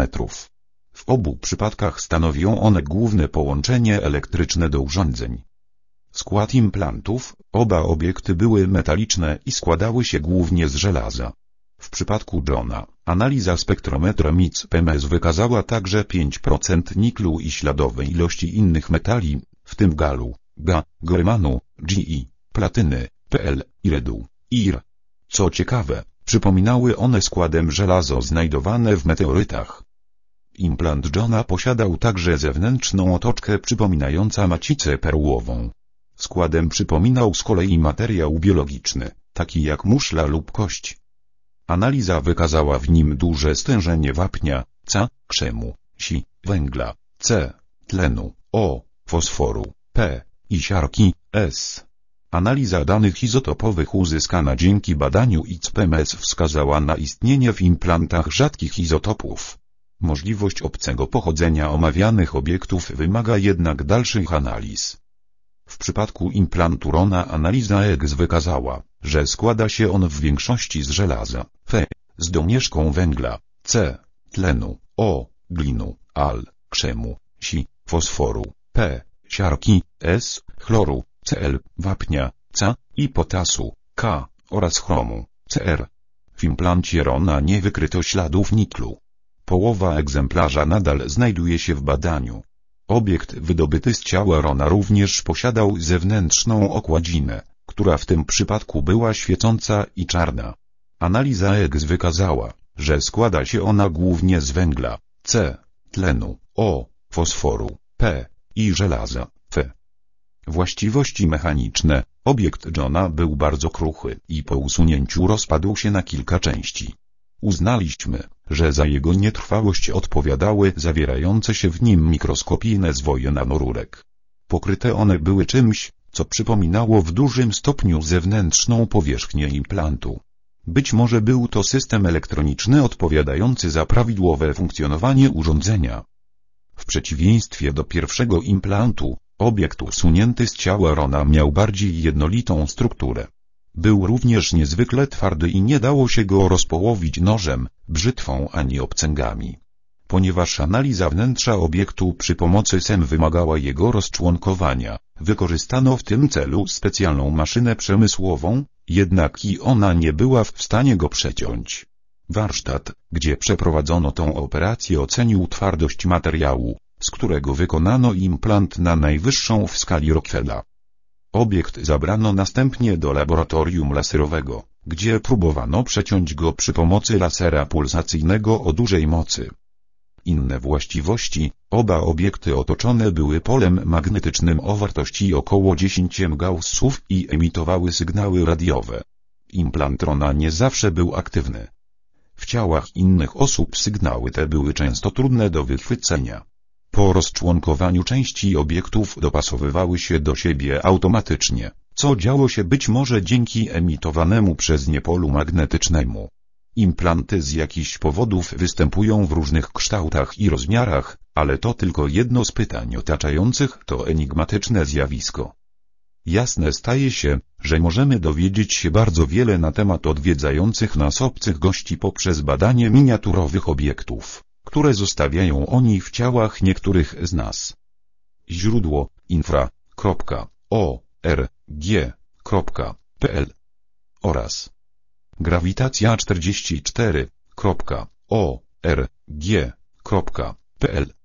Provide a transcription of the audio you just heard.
metrów. W obu przypadkach stanowią one główne połączenie elektryczne do urządzeń. Skład implantów, oba obiekty były metaliczne i składały się głównie z żelaza. W przypadku Johna, analiza spektrometra MIC-PMS wykazała także 5% niklu i śladowej ilości innych metali, w tym galu, ga, gorymanu, GI, platyny, PL, redu, IR. Co ciekawe, przypominały one składem żelazo znajdowane w meteorytach. Implant Johna posiadał także zewnętrzną otoczkę przypominającą macicę perłową. Składem przypominał z kolei materiał biologiczny, taki jak muszla lub kość. Analiza wykazała w nim duże stężenie wapnia, C, krzemu, Si, węgla, C, tlenu, O, fosforu, P i siarki, S. Analiza danych izotopowych uzyskana dzięki badaniu ICPMS wskazała na istnienie w implantach rzadkich izotopów. Możliwość obcego pochodzenia omawianych obiektów wymaga jednak dalszych analiz. W przypadku implantu Rona analiza EX wykazała, że składa się on w większości z żelaza, Fe, z domieszką węgla, C, tlenu, O, glinu, Al, krzemu, Si, fosforu, P, siarki, S, chloru, Cl, wapnia, Ca i potasu, K oraz chromu, Cr. W implancie Rona nie wykryto śladów niklu. Połowa egzemplarza nadal znajduje się w badaniu. Obiekt wydobyty z ciała Rona również posiadał zewnętrzną okładzinę, która w tym przypadku była świecąca i czarna. Analiza EX wykazała, że składa się ona głównie z węgla, C, tlenu, O, fosforu, P i żelaza, F. Właściwości mechaniczne Obiekt Johna był bardzo kruchy i po usunięciu rozpadł się na kilka części. Uznaliśmy, że za jego nietrwałość odpowiadały zawierające się w nim mikroskopijne zwoje nanorurek. Pokryte one były czymś, co przypominało w dużym stopniu zewnętrzną powierzchnię implantu. Być może był to system elektroniczny odpowiadający za prawidłowe funkcjonowanie urządzenia. W przeciwieństwie do pierwszego implantu, obiekt usunięty z ciała Rona miał bardziej jednolitą strukturę. Był również niezwykle twardy i nie dało się go rozpołowić nożem, brzytwą ani obcęgami. Ponieważ analiza wnętrza obiektu przy pomocy SEM wymagała jego rozczłonkowania, wykorzystano w tym celu specjalną maszynę przemysłową, jednak i ona nie była w stanie go przeciąć. Warsztat, gdzie przeprowadzono tą operację ocenił twardość materiału, z którego wykonano implant na najwyższą w skali Rockfella. Obiekt zabrano następnie do laboratorium laserowego, gdzie próbowano przeciąć go przy pomocy lasera pulsacyjnego o dużej mocy. Inne właściwości, oba obiekty otoczone były polem magnetycznym o wartości około 10 gaussów i emitowały sygnały radiowe. Implantrona nie zawsze był aktywny. W ciałach innych osób sygnały te były często trudne do wychwycenia. Po rozczłonkowaniu części obiektów dopasowywały się do siebie automatycznie, co działo się być może dzięki emitowanemu przez nie polu magnetycznemu. Implanty z jakichś powodów występują w różnych kształtach i rozmiarach, ale to tylko jedno z pytań otaczających to enigmatyczne zjawisko. Jasne staje się, że możemy dowiedzieć się bardzo wiele na temat odwiedzających nas obcych gości poprzez badanie miniaturowych obiektów które zostawiają oni w ciałach niektórych z nas. Źródło infra.org.pl oraz grawitacja44.org.pl